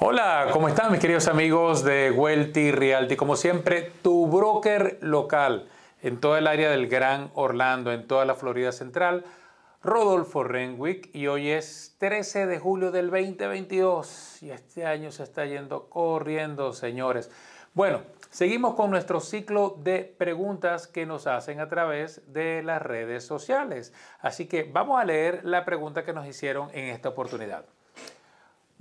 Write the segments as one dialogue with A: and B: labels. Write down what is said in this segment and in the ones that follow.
A: Hola, ¿cómo están mis queridos amigos de Welty Realty? Como siempre, tu broker local en toda el área del Gran Orlando, en toda la Florida Central, Rodolfo Renwick. Y hoy es 13 de julio del 2022 y este año se está yendo corriendo, señores. Bueno, seguimos con nuestro ciclo de preguntas que nos hacen a través de las redes sociales. Así que vamos a leer la pregunta que nos hicieron en esta oportunidad.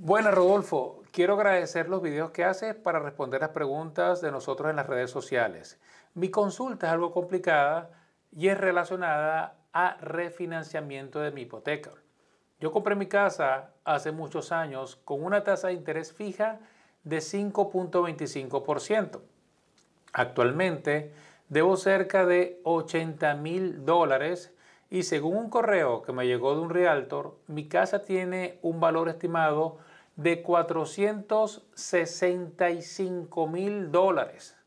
A: Bueno, Rodolfo, quiero agradecer los videos que haces para responder las preguntas de nosotros en las redes sociales. Mi consulta es algo complicada y es relacionada a refinanciamiento de mi hipoteca. Yo compré mi casa hace muchos años con una tasa de interés fija de 5.25%. Actualmente debo cerca de 80 mil dólares y según un correo que me llegó de un realtor, mi casa tiene un valor estimado de 465 mil dólares.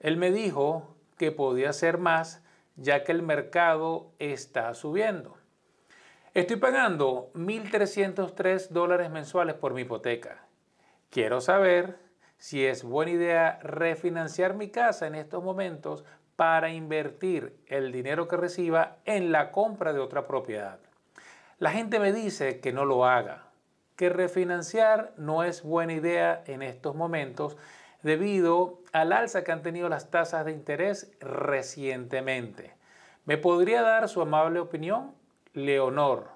A: Él me dijo que podía ser más ya que el mercado está subiendo. Estoy pagando 1.303 dólares mensuales por mi hipoteca. Quiero saber si es buena idea refinanciar mi casa en estos momentos para invertir el dinero que reciba en la compra de otra propiedad. La gente me dice que no lo haga, que refinanciar no es buena idea en estos momentos debido al alza que han tenido las tasas de interés recientemente. ¿Me podría dar su amable opinión? Leonor.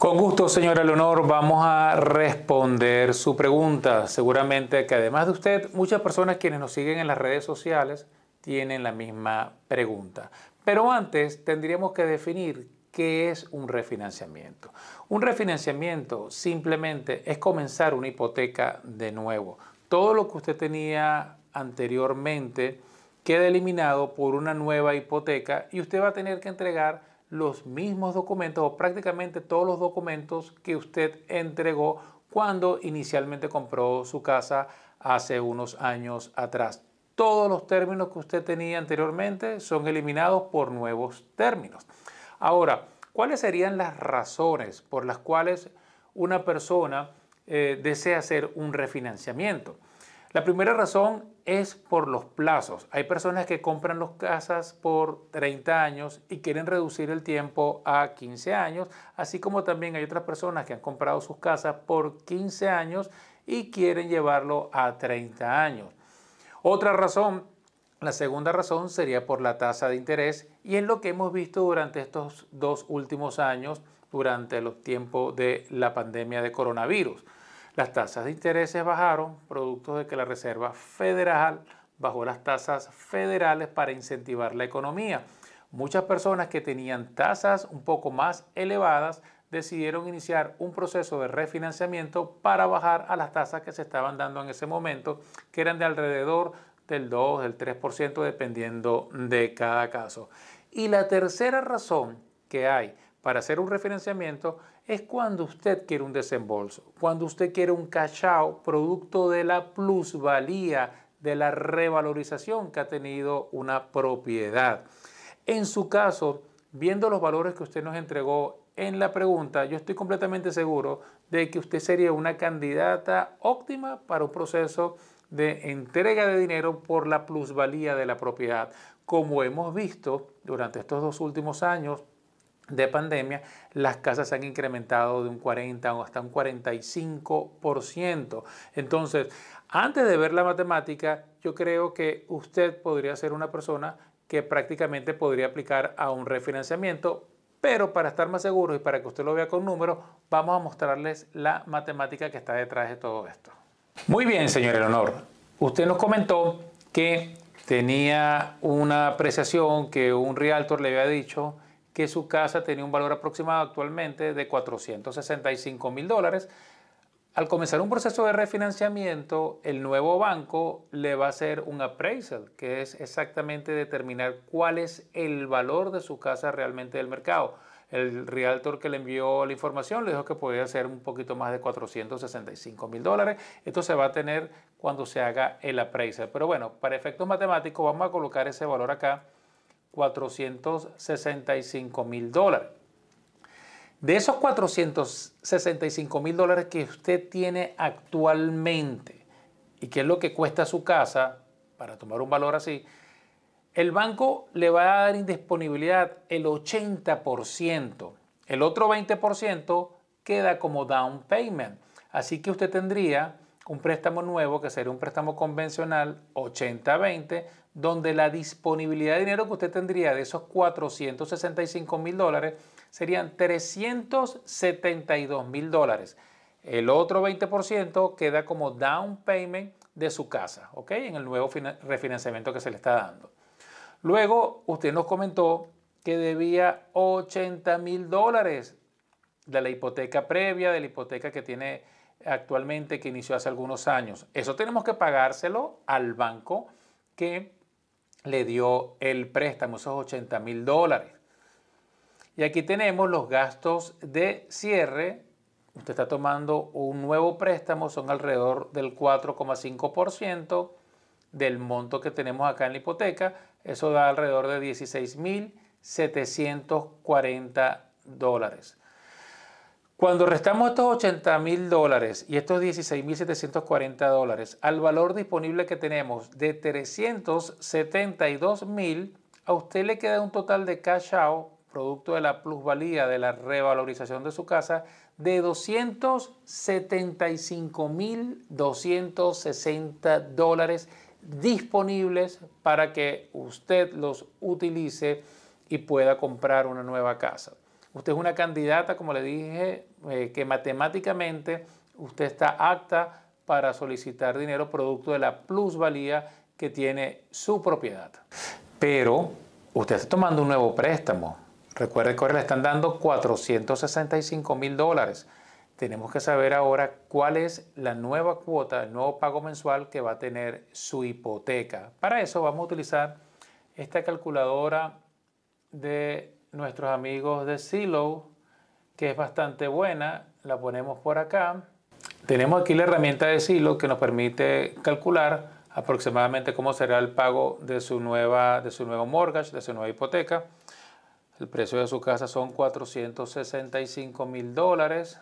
A: Con gusto, señora Leonor, vamos a responder su pregunta. Seguramente que además de usted, muchas personas quienes nos siguen en las redes sociales tienen la misma pregunta. Pero antes tendríamos que definir qué es un refinanciamiento. Un refinanciamiento simplemente es comenzar una hipoteca de nuevo. Todo lo que usted tenía anteriormente queda eliminado por una nueva hipoteca y usted va a tener que entregar los mismos documentos o prácticamente todos los documentos que usted entregó cuando inicialmente compró su casa hace unos años atrás todos los términos que usted tenía anteriormente son eliminados por nuevos términos. Ahora, ¿cuáles serían las razones por las cuales una persona eh, desea hacer un refinanciamiento? La primera razón es por los plazos. Hay personas que compran las casas por 30 años y quieren reducir el tiempo a 15 años, así como también hay otras personas que han comprado sus casas por 15 años y quieren llevarlo a 30 años. Otra razón, la segunda razón sería por la tasa de interés y es lo que hemos visto durante estos dos últimos años, durante los tiempos de la pandemia de coronavirus. Las tasas de intereses bajaron, producto de que la Reserva Federal bajó las tasas federales para incentivar la economía. Muchas personas que tenían tasas un poco más elevadas decidieron iniciar un proceso de refinanciamiento para bajar a las tasas que se estaban dando en ese momento, que eran de alrededor del 2, del 3%, dependiendo de cada caso. Y la tercera razón que hay para hacer un refinanciamiento es cuando usted quiere un desembolso, cuando usted quiere un cash out producto de la plusvalía, de la revalorización que ha tenido una propiedad. En su caso, viendo los valores que usted nos entregó en la pregunta, yo estoy completamente seguro de que usted sería una candidata óptima para un proceso de entrega de dinero por la plusvalía de la propiedad. Como hemos visto durante estos dos últimos años, de pandemia, las casas han incrementado de un 40 o hasta un 45%. Entonces, antes de ver la matemática, yo creo que usted podría ser una persona que prácticamente podría aplicar a un refinanciamiento pero para estar más seguros y para que usted lo vea con números, vamos a mostrarles la matemática que está detrás de todo esto. Muy bien, señor Eleonor. Usted nos comentó que tenía una apreciación que un realtor le había dicho que su casa tenía un valor aproximado actualmente de 465 mil dólares, al comenzar un proceso de refinanciamiento, el nuevo banco le va a hacer un appraisal, que es exactamente determinar cuál es el valor de su casa realmente del mercado. El realtor que le envió la información le dijo que podía ser un poquito más de 465 mil dólares. Esto se va a tener cuando se haga el appraisal. Pero bueno, para efectos matemáticos vamos a colocar ese valor acá, 465 mil dólares. De esos 465 mil dólares que usted tiene actualmente y que es lo que cuesta su casa, para tomar un valor así, el banco le va a dar indisponibilidad el 80%. El otro 20% queda como down payment. Así que usted tendría un préstamo nuevo que sería un préstamo convencional 80-20 donde la disponibilidad de dinero que usted tendría de esos 465 mil dólares serían 372 mil dólares. El otro 20% queda como down payment de su casa, ¿ok? En el nuevo refinanciamiento que se le está dando. Luego, usted nos comentó que debía 80 mil dólares de la hipoteca previa, de la hipoteca que tiene actualmente, que inició hace algunos años. Eso tenemos que pagárselo al banco que le dio el préstamo, esos 80 mil dólares. Y aquí tenemos los gastos de cierre. Usted está tomando un nuevo préstamo, son alrededor del 4,5% del monto que tenemos acá en la hipoteca. Eso da alrededor de 16.740 dólares. Cuando restamos estos 80 mil dólares y estos mil 740 dólares al valor disponible que tenemos de 372 mil, a usted le queda un total de cash out, producto de la plusvalía de la revalorización de su casa, de mil 275.260 dólares disponibles para que usted los utilice y pueda comprar una nueva casa. Usted es una candidata, como le dije, eh, que matemáticamente usted está apta para solicitar dinero producto de la plusvalía que tiene su propiedad. Pero usted está tomando un nuevo préstamo. Recuerde que ahora le están dando 465 mil dólares. Tenemos que saber ahora cuál es la nueva cuota, el nuevo pago mensual que va a tener su hipoteca. Para eso vamos a utilizar esta calculadora de nuestros amigos de Silo, que es bastante buena, la ponemos por acá. Tenemos aquí la herramienta de Silo que nos permite calcular aproximadamente cómo será el pago de su, nueva, de su nuevo mortgage, de su nueva hipoteca. El precio de su casa son 465 mil dólares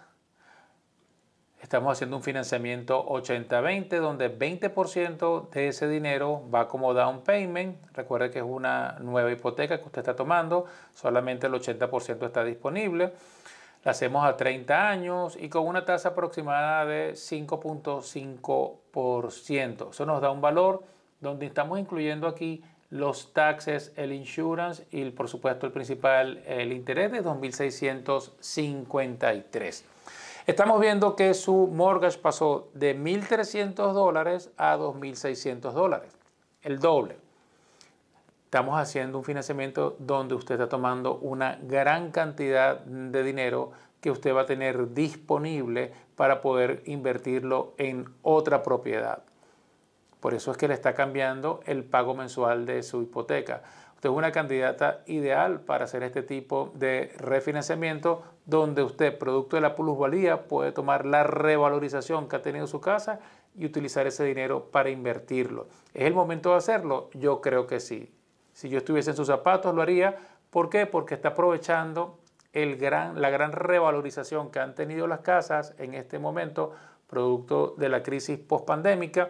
A: estamos haciendo un financiamiento 80-20, donde 20% de ese dinero va como down payment. Recuerde que es una nueva hipoteca que usted está tomando, solamente el 80% está disponible. La hacemos a 30 años y con una tasa aproximada de 5.5%. Eso nos da un valor donde estamos incluyendo aquí los taxes, el insurance y por supuesto el principal, el interés de 2.653. Estamos viendo que su mortgage pasó de 1.300 dólares a 2.600 dólares, el doble. Estamos haciendo un financiamiento donde usted está tomando una gran cantidad de dinero que usted va a tener disponible para poder invertirlo en otra propiedad. Por eso es que le está cambiando el pago mensual de su hipoteca. Usted es una candidata ideal para hacer este tipo de refinanciamiento donde usted, producto de la plusvalía, puede tomar la revalorización que ha tenido su casa y utilizar ese dinero para invertirlo. ¿Es el momento de hacerlo? Yo creo que sí. Si yo estuviese en sus zapatos, lo haría. ¿Por qué? Porque está aprovechando el gran, la gran revalorización que han tenido las casas en este momento, producto de la crisis pospandémica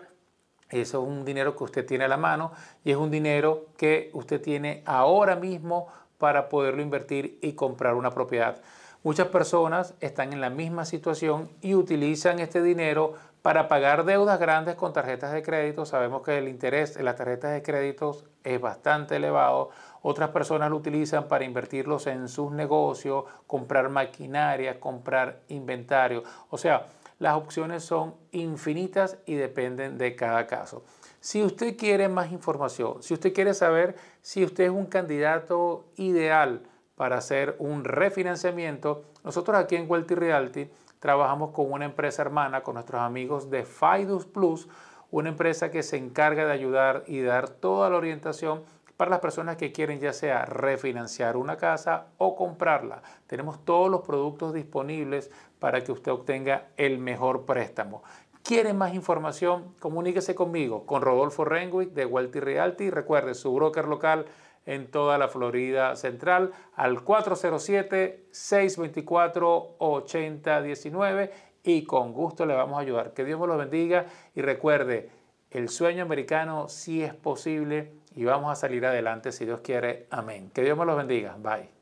A: eso es un dinero que usted tiene a la mano y es un dinero que usted tiene ahora mismo para poderlo invertir y comprar una propiedad. Muchas personas están en la misma situación y utilizan este dinero para pagar deudas grandes con tarjetas de crédito. Sabemos que el interés en las tarjetas de crédito es bastante elevado. Otras personas lo utilizan para invertirlos en sus negocios, comprar maquinaria, comprar inventario. O sea, las opciones son infinitas y dependen de cada caso. Si usted quiere más información, si usted quiere saber si usted es un candidato ideal para hacer un refinanciamiento, nosotros aquí en Wealthy Realty trabajamos con una empresa hermana, con nuestros amigos de Fidus Plus, una empresa que se encarga de ayudar y dar toda la orientación para las personas que quieren ya sea refinanciar una casa o comprarla. Tenemos todos los productos disponibles para que usted obtenga el mejor préstamo. ¿Quiere más información? Comuníquese conmigo, con Rodolfo Renwick de Walty Realty. Recuerde, su broker local en toda la Florida Central al 407-624-8019 y con gusto le vamos a ayudar. Que Dios me los bendiga y recuerde, el sueño americano sí es posible y vamos a salir adelante si Dios quiere. Amén. Que Dios me los bendiga. Bye.